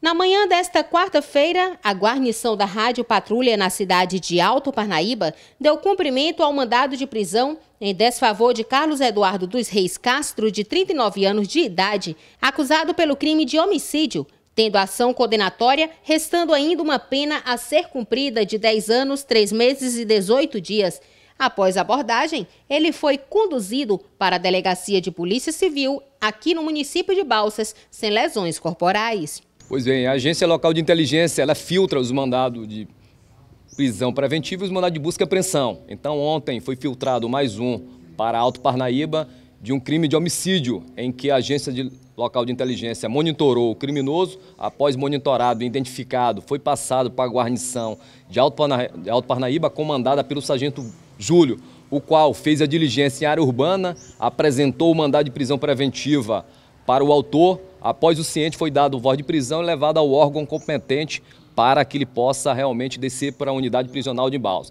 Na manhã desta quarta-feira, a guarnição da Rádio Patrulha na cidade de Alto Parnaíba deu cumprimento ao mandado de prisão em desfavor de Carlos Eduardo dos Reis Castro, de 39 anos de idade, acusado pelo crime de homicídio, tendo ação condenatória, restando ainda uma pena a ser cumprida de 10 anos, 3 meses e 18 dias. Após a abordagem, ele foi conduzido para a Delegacia de Polícia Civil aqui no município de Balsas, sem lesões corporais. Pois bem, a agência local de inteligência, ela filtra os mandados de prisão preventiva e os mandados de busca e apreensão. Então, ontem foi filtrado mais um para Alto Parnaíba de um crime de homicídio, em que a agência de local de inteligência monitorou o criminoso, após monitorado e identificado, foi passado para a guarnição de Alto, Parna... de Alto Parnaíba, comandada pelo sargento Júlio, o qual fez a diligência em área urbana, apresentou o mandado de prisão preventiva para o autor, após o ciente foi dado voz de prisão e levado ao órgão competente para que ele possa realmente descer para a unidade prisional de Balsa.